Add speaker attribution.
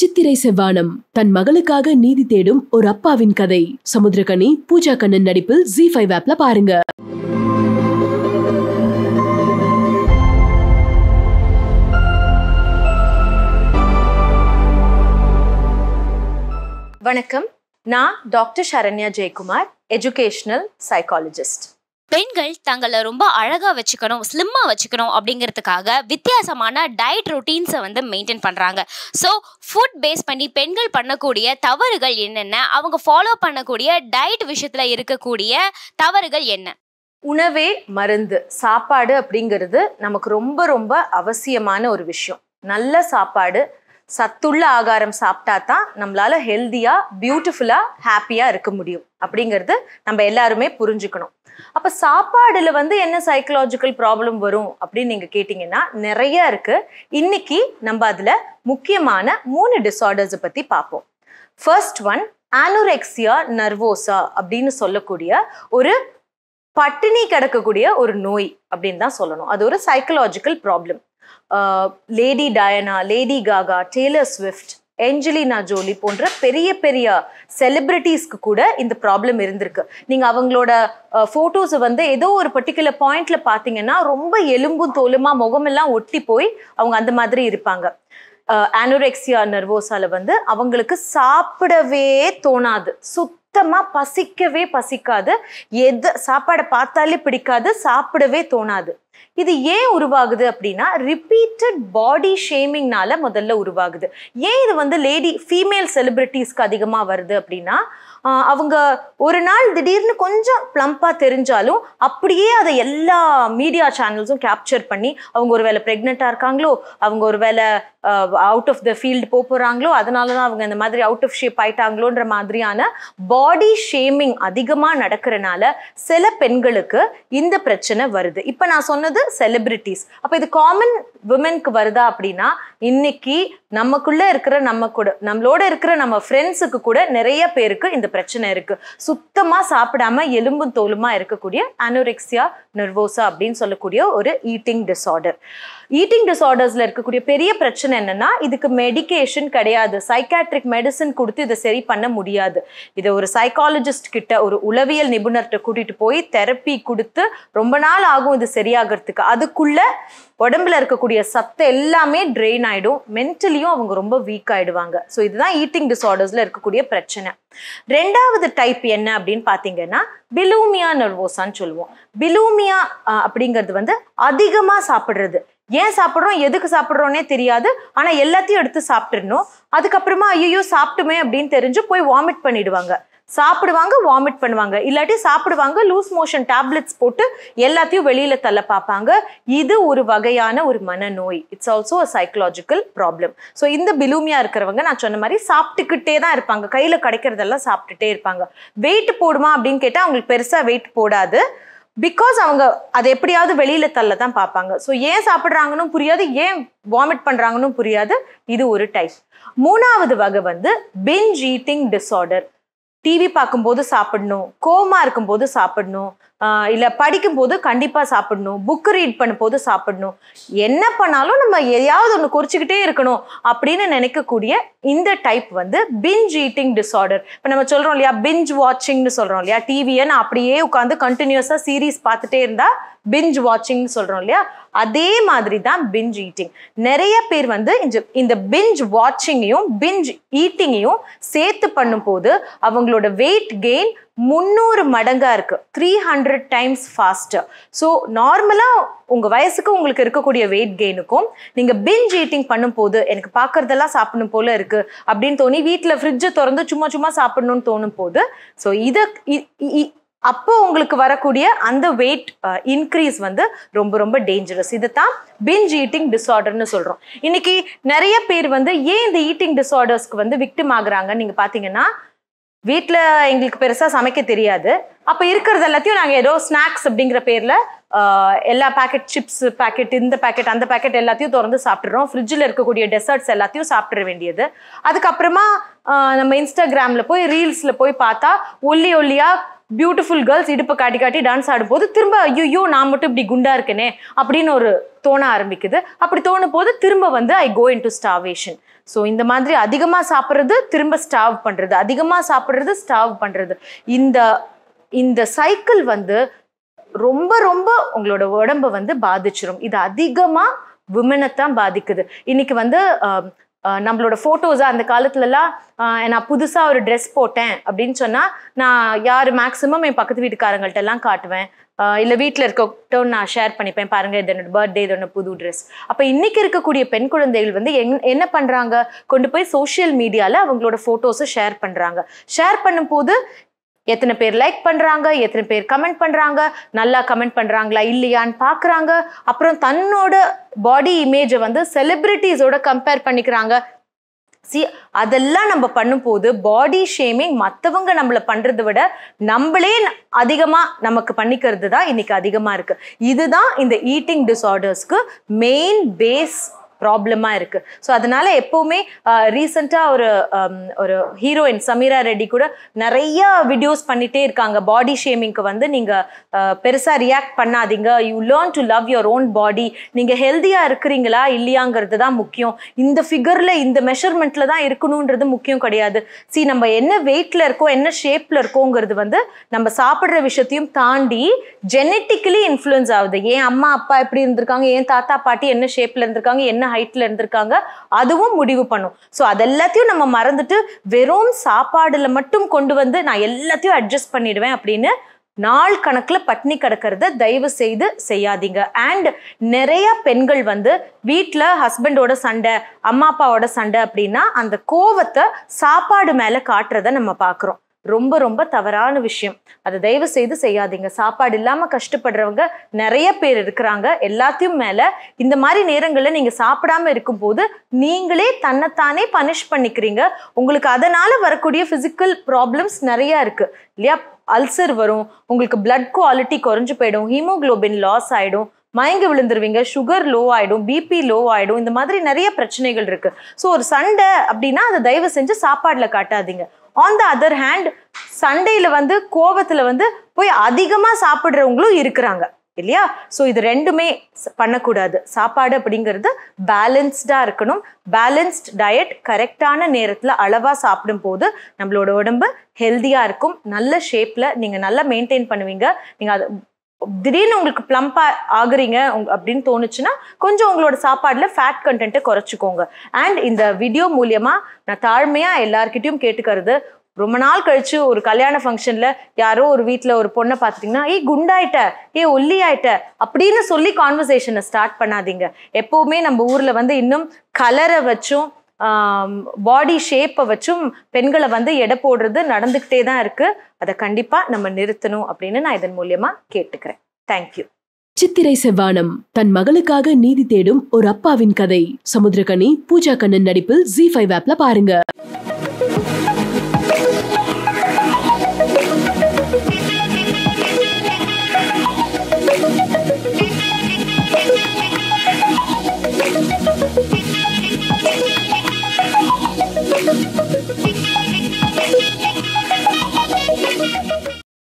Speaker 1: சித்திரை செவ்வானம் தன் மகளுக்காக நீதி தேடும் ஒரு அப்பாவின் கதை சமுத்திரகனி பூஜா கண்ணன் நடிப்பில் ஜி ஃபைவ் ஆப்ல பாருங்க வணக்கம் நான் doctor Saranya Jayakumar educational psychologist பெண்கள் தங்களை ரொம்ப அழகாக வச்சுக்கணும் ஸ்லிம்மாக வச்சுக்கணும் அப்படிங்கிறதுக்காக வித்தியாசமான டயட் ரொட்டீன்ஸை வந்து மெயின்டைன் பண்ணுறாங்க ஸோ ஃபுட் பேஸ் பண்ணி பெண்கள் பண்ணக்கூடிய தவறுகள் என்னென்ன அவங்க ஃபாலோ பண்ணக்கூடிய டயட் விஷயத்தில் இருக்கக்கூடிய தவறுகள் என்ன உணவே மருந்து சாப்பாடு அப்படிங்கிறது நமக்கு ரொம்ப ரொம்ப அவசியமான ஒரு விஷயம் நல்ல சாப்பாடு சத்துள்ள ஆகாரம் சாப்பிட்டா தான் நம்மளால ஹெல்த்தியாக பியூட்டிஃபுல்லாக ஹாப்பியாக இருக்க முடியும் அப்படிங்கிறது நம்ம எல்லாருமே புரிஞ்சுக்கணும் அப்போ சாப்பாடுல வந்து என்ன சைக்கலாஜிக்கல் ப்ராப்ளம் வரும் அப்படின்னு நீங்கள் கேட்டிங்கன்னா நிறைய இருக்குது இன்னைக்கு நம்ம அதில் முக்கியமான மூணு டிசார்டர்ஸ் பற்றி பார்ப்போம் ஃபர்ஸ்ட் ஒன் ஆனோரெக்சியா நர்வோசா அப்படின்னு சொல்லக்கூடிய ஒரு பட்டினி கிடக்கக்கூடிய ஒரு நோய் அப்படின்னு தான் சொல்லணும் அது ஒரு psychological problem Lady Diana Lady Gaga Taylor Swift Angelina Jolie போன்ற பெரிய பெரிய செலிபிரிட்டிஸ்க்கு கூட இந்த ப்ராப்ளம் இருந்திருக்கு நீங்கள் அவங்களோட ஃபோட்டோஸை வந்து ஏதோ ஒரு பர்டிகுலர் பாயிண்ட்ல பார்த்தீங்கன்னா ரொம்ப எலும்பும் தோலுமா முகமெல்லாம் ஒட்டி போய் அவங்க அந்த மாதிரி இருப்பாங்க அனோரெக்சியா நர்வோஸால வந்து அவங்களுக்கு சாப்பிடவே தோணாது சுத்தமாக பசிக்கவே பசிக்காது எது சாப்பாடை பார்த்தாலே பிடிக்காது சாப்பிடவே தோணாது இது ஏன் உருவாகுது அப்படின்னா ரிப்பீட்டட் பாடி ஷேமிங்னால முதல்ல உருவாகுது ஏன் இது வந்து லேடி ஃபீமேல் செலிபிரிட்டிஸ்க்கு அதிகமாக வருது அப்படின்னா அவங்க ஒரு நாள் திடீர்னு கொஞ்சம் பிளம்பாக தெரிஞ்சாலும் அப்படியே அதை எல்லா மீடியா சேனல்ஸும் கேப்சர் பண்ணி அவங்க ஒரு வேலை ப்ரெக்னெண்ட்டாக இருக்காங்களோ அவங்க ஒரு வேலை அவுட் ஆஃப் த ஃபீல்டு போக போகிறாங்களோ அதனால தான் அவங்க இந்த மாதிரி அவுட் ஆஃப் ஷேப் ஆயிட்டாங்களோன்ற மாதிரியான பாடி ஷேமிங் அதிகமாக நடக்கிறனால சில பெண்களுக்கு இந்த பிரச்சனை வருது இப்போ நான் சொன்னது செலிபிரிட்டிஸ் அப்போ இது காமன் விமென்க்கு வருதா அப்படின்னா இன்னைக்கு நமக்குள்ள இருக்கிற நம்ம கூட நம்மளோட இருக்கிற நம்ம ஃப்ரெண்ட்ஸுக்கு கூட நிறைய பேருக்கு இந்த பிரச்சனை இருக்கு சுத்தமா சாப்பிடாம எலும்பும் தோலுமா இருக்கக்கூடிய அனோரெக்சியா நர்வோசா அப்படின்னு சொல்லக்கூடிய ஒரு ஈட்டிங் டிசார்டர் ஈட்டிங் டிசார்டர்ஸ்ல இருக்கக்கூடிய பெரிய பிரச்சனை என்னன்னா இதுக்கு மெடிக்கேஷன் கிடையாது சைக்காட்ரிக் மெடிசன் கொடுத்து இதை சரி பண்ண முடியாது இதை ஒரு சைக்காலஜிஸ்ட் கிட்ட ஒரு உளவியல் நிபுணர்கிட்ட கூட்டிட்டு போய் தெரப்பி கொடுத்து ரொம்ப நாள் ஆகும் இது சரியாகிறதுக்கு அதுக்குள்ள உடம்புல இருக்கக்கூடிய சத்து எல்லாமே ட்ரெயின் ஆகிடும் மென்டலியும் அவங்க ரொம்ப வீக் ஆகிடுவாங்க ஸோ இதுதான் ஈட்டிங் டிசார்டர்ஸில் இருக்கக்கூடிய பிரச்சனை ரெண்டாவது டைப் என்ன அப்படின்னு பார்த்தீங்கன்னா பிலூமியா நர்வோஸான்னு சொல்லுவோம் பிலூமியா அப்படிங்கிறது வந்து அதிகமாக சாப்பிட்றது ஏன் சாப்பிட்றோம் எதுக்கு சாப்பிட்றோன்னே தெரியாது ஆனால் எல்லாத்தையும் எடுத்து சாப்பிட்டுருணும் அதுக்கப்புறமா ஐயோ சாப்பிட்டுமே அப்படின்னு தெரிஞ்சு போய் வாமிட் பண்ணிடுவாங்க சாப்பிடுவாங்க வாமிட் பண்ணுவாங்க இல்லாட்டி சாப்பிடுவாங்க லூஸ் மோஷன் டேப்லெட்ஸ் போட்டு எல்லாத்தையும் வெளியில் தள்ள பார்ப்பாங்க இது ஒரு வகையான ஒரு மனநோய் it's also a psychological problem so இந்த பிலூமியா இருக்கிறவங்க நான் சொன்ன மாதிரி சாப்பிட்டுக்கிட்டே தான் இருப்பாங்க கையில் கிடைக்கிறதெல்லாம் சாப்பிட்டுட்டே இருப்பாங்க வெயிட் போடுமா அப்படின்னு கேட்டால் அவங்களுக்கு பெருசாக வெயிட் போடாது பிகாஸ் அவங்க அதை எப்படியாவது வெளியில தள்ள தான் பார்ப்பாங்க ஸோ ஏன் சாப்பிட்றாங்கன்னு புரியாது ஏன் வாமிட் பண்றாங்கன்னு புரியாது இது ஒரு டைப் மூணாவது வகை வந்து பிஞ்ச் ஈட்டிங் டிஸார்டர் டிவி பார்க்கும்போது சாப்பிடணும் கோமா இருக்கும்போது சாப்பிடணும் இல்லை படிக்கும்போது கண்டிப்பாக சாப்பிடணும் புக்கு ரீட் பண்ணும்போது சாப்பிடணும் என்ன பண்ணாலும் நம்ம எதையாவது ஒன்று குறிச்சிக்கிட்டே இருக்கணும் அப்படின்னு நினைக்கக்கூடிய இந்த டைப் வந்து பிஞ்ச் ஈட்டிங் டிஸார்டர் இப்போ நம்ம சொல்கிறோம் இல்லையா பிஞ்ச் வாட்சிங்னு சொல்கிறோம் இல்லையா டிவியை நான் அப்படியே உட்காந்து கண்டினியூஸாக சீரீஸ் பார்த்துட்டே இருந்தால் பிஞ்ச் வாட்சிங்னு சொல்கிறோம் இல்லையா அதே மாதிரி தான் பிஞ்ச் ஈட்டிங் நிறைய பேர் வந்து இந்த பிஞ்ச் வாட்சிங்கையும் பிஞ்ச் ஈட்டிங்கையும் சேர்த்து பண்ணும்போது அவங்களோட வெயிட் கெயின் முந்நூறு மடங்காக இருக்குது three hundred times fast so நார்மலாக உங்கள் வயசுக்கு உங்களுக்கு இருக்கக்கூடிய வெயிட் கெயினுக்கும் நீங்கள் பிஞ்ச் ஈட்டிங் பண்ணும்போது எனக்கு பார்க்குறதெல்லாம் சாப்பிடணும் போல் இருக்குது அப்படின்னு தோணி வீட்டில் ஃப்ரிட்ஜை திறந்து சும்மா சும்மா சாப்பிடணும்னு தோணும் போது ஸோ இதை அப்போ உங்களுக்கு வரக்கூடிய அந்த வெயிட் இன்க்ரீஸ் வந்து ரொம்ப ரொம்ப டேஞ்சரஸ் இதை தான் பிஞ்ச் ஈட்டிங் டிஸார்டர்னு சொல்கிறோம் இன்னைக்கு நிறைய பேர் வந்து ஏன் இந்த ஈட்டிங் டிஸார்டர்ஸ்க்கு வந்து விக்டிம் ஆகுறாங்கன்னு நீங்கள் பார்த்தீங்கன்னா வீட்டில் எங்களுக்கு பெருசாக சமைக்க தெரியாது அப்போ இருக்கிறது எல்லாத்தையும் நாங்கள் ஏதோ ஸ்நாக்ஸ் அப்படிங்கிற பேரில் எல்லா பேக்கெட் சிப்ஸ் பேக்கெட் இந்த பேக்கெட் அந்த பேக்கெட் எல்லாத்தையும் திறந்து சாப்பிட்றோம் ஃப்ரிட்ஜில் இருக்கக்கூடிய டெசர்ட்ஸ் எல்லாத்தையும் சாப்பிட்ற வேண்டியது அதுக்கப்புறமா நம்ம இன்ஸ்டாகிராமில் போய் ரீல்ஸில் போய் பார்த்தா ஒல்லி ஒல்லியாக பியூட்டிஃபுல் கேர்ள்ஸ் இடுப்பை காட்டி காட்டி டான்ஸ் ஆடும்போது திரும்ப ஐயோ நான் மட்டும் இப்படி குண்டா இருக்கேனே அப்படின்னு ஒரு தோண ஆரம்பிக்குது அப்படி தோணும் போது திரும்ப வந்து ஐ கோ இன் டு ஸ்டாவேஷன் ஸோ இந்த மாதிரி அதிகமாக சாப்பிட்றது திரும்ப ஸ்டாவ் பண்ணுறது அதிகமாக சாப்பிட்றது ஸ்டாவ் பண்ணுறது இந்த இந்த சைக்கிள் வந்து ரொம்ப ரொம்ப உங்களோட உடம்பை வந்து பாதிச்சிரும் இது அதிகமாக விமனை தான் பாதிக்குது இன்னைக்கு வந்து நம்மளோட ஃபோட்டோஸாக அந்த காலத்துலலாம் நான் புதுசாக ஒரு ட்ரெஸ் போட்டேன் அப்படின்னு சொன்னால் நான் யார் மேக்ஸிமம் என் பக்கத்து வீட்டுக்காரங்கள்ட்டெல்லாம் காட்டுவேன் இல்லை வீட்டில் இருக்கட்டும் நான் ஷேர் பண்ணிப்பேன் பாருங்கள் இது என்னோட பர்த்டே இதோட புது ட்ரெஸ் அப்போ இன்றைக்கி இருக்கக்கூடிய பெண் குழந்தைகள் வந்து எங் என்ன பண்ணுறாங்க கொண்டு போய் சோஷியல் மீடியாவில் அவங்களோட ஃபோட்டோஸை ஷேர் பண்ணுறாங்க ஷேர் பண்ணும்போது எத்தனை பேர் லைக் பண்ணுறாங்க எத்தனை பேர் கமெண்ட் பண்ணுறாங்க நல்லா கமெண்ட் பண்ணுறாங்களா இல்லையான்னு பார்க்குறாங்க அப்புறம் தன்னோட பாடி இமேஜை வந்து செலிப்ரிட்டிஸோட கம்பேர் பண்ணிக்கிறாங்க சி அதெல்லாம் நம்ம பண்ணும்போது பாடி ஷேமிங் மற்றவங்க நம்மளை பண்ணுறத விட நம்மளே அதிகமாக நமக்கு பண்ணிக்கிறது தான் இன்றைக்கி அதிகமாக இருக்குது இதுதான் இந்த ஈட்டிங் டிஸார்டர்ஸ்க்கு மெயின் பேஸ் ப்ராப்ளமாக இருக்குது ஸோ அதனால் எப்போவுமே ரீசெண்டாக ஒரு ஒரு ஹீரோயின் சமீரா ரெட்டி கூட நிறைய வீடியோஸ் பண்ணிகிட்டே இருக்காங்க பாடி ஷேமிங்க்கு வந்து நீங்கள் பெருசாக ரியாக்ட் பண்ணாதீங்க you learn to love your own body நீங்கள் ஹெல்த்தியாக இருக்கிறீங்களா இல்லையாங்கிறது தான் முக்கியம் இந்த ஃபிகரில் இந்த மெஷர்மெண்ட்டில் தான் இருக்கணுன்றது முக்கியம் கிடையாது சி நம்ம என்ன வெயிட்டில் இருக்கோ என்ன ஷேப்பில் இருக்கோங்கிறது வந்து நம்ம சாப்பிட்ற விஷயத்தையும் தாண்டி ஜெனட்டிக்கலி இன்ஃப்ளூயன்ஸ் ஆகுது ஏன் அம்மா அப்பா எப்படி இருந்திருக்காங்க ஏன் தாத்தா பாட்டி என்ன ஷேப்பில் இருந்திருக்காங்க என்ன ஹைட்டில் இருந்திருக்காங்க அதுவும் முடிவு பண்ணும் ஸோ அதெல்லாத்தையும் நம்ம மறந்துட்டு வெறும் சாப்பாடில் மட்டும் கொண்டு வந்து நான் எல்லாத்தையும் அட்ஜஸ்ட் பண்ணிடுவேன் அப்படின்னு நாள் கணக்கில் பட்னி கிடக்கிறத தயவு செய்து செய்யாதீங்க அண்ட் நிறைய பெண்கள் வந்து வீட்டில் ஹஸ்பண்டோட சண்டை அம்மா அப்பாவோட சண்டை அப்படின்னா அந்த கோவத்தை சாப்பாடு மேலே காட்டுறத நம்ம பார்க்குறோம் ரொம்ப ரொம்ப தவறான விஷயம் அதை தயவு செய்து செய்யாதீங்க சாப்பாடு இல்லாமல் கஷ்டப்படுறவங்க நிறைய பேர் இருக்கிறாங்க எல்லாத்தையும் மேலே இந்த மாதிரி நேரங்களில் நீங்கள் சாப்பிடாம இருக்கும்போது நீங்களே தன்னைத்தானே பனிஷ் பண்ணிக்கிறீங்க உங்களுக்கு அதனால் வரக்கூடிய ஃபிசிக்கல் ப்ராப்ளம்ஸ் நிறையா இருக்குது இல்லையா அல்சர் வரும் உங்களுக்கு பிளட் குவாலிட்டி குறைஞ்சு போயிடும் ஹீமோக்ளோபின் லாஸ் ஆகிடும் மயங்கி விழுந்துருவீங்க சுகர் லோ ஆயிடும் பிபி லோ ஆகிடும் இந்த மாதிரி நிறைய பிரச்சனைகள் இருக்குது ஸோ ஒரு சண்டை அப்படின்னா அதை தயவு செஞ்சு சாப்பாடில் காட்டாதீங்க ஆன் த அதர் ஹேண்ட் சண்டையில் வந்து கோவத்தில் வந்து போய் அதிகமாக சாப்பிட்றவங்களும் இருக்கிறாங்க இல்லையா ஸோ இது ரெண்டுமே பண்ணக்கூடாது சாப்பாடு அப்படிங்கிறது பேலன்ஸ்டாக இருக்கணும் பேலன்ஸ்ட் டயட் கரெக்டான நேரத்தில் அளவாக சாப்பிடும் போது நம்மளோட உடம்பு ஹெல்த்தியாக இருக்கும் நல்ல ஷேப்பில் நீங்கள் நல்லா மெயின்டைன் பண்ணுவீங்க நீங்கள் அது திடீர்னு உங்களுக்கு பிளம்பா ஆகுறீங்க அப்படின்னு தோணுச்சுன்னா கொஞ்சம் உங்களோட சாப்பாடில் ஃபேட் கண்டென்ட்டை குறைச்சிக்கோங்க அண்ட் இந்த வீடியோ மூலியமா நான் தாழ்மையாக எல்லாருக்கிட்டையும் கேட்டுக்கிறது ரொம்ப நாள் கழிச்சு ஒரு கல்யாண ஃபங்க்ஷனில் யாரோ ஒரு வீட்டில் ஒரு பொண்ணை பார்த்துட்டிங்கன்னா ஏய் குண்டாயிட்ட ஏ ஒல்லி ஆயிட்ட அப்படின்னு சொல்லி கான்வர்சேஷனை ஸ்டார்ட் பண்ணாதீங்க எப்பவுமே நம்ம ஊரில் வந்து இன்னும் கலரை வச்சும் பாடி ஷேப்பை வச்சும் பெண்களை வந்து எடை போடுறது நடந்துக்கிட்டே தான் இருக்குது அதை கண்டிப்பாக நம்ம நிறுத்தணும் அப்படின்னு நான் இதன் மூலியமாக கேட்டுக்கிறேன் தேங்க்யூ சித்திரை செவ்வானம் தன் மகளுக்காக நீதி தேடும் ஒரு அப்பாவின் கதை சமுத்திரகனி பூஜா கண்ணன் நடிப்பில் ஜி ஃபைவ் ஆப்ல பாருங்க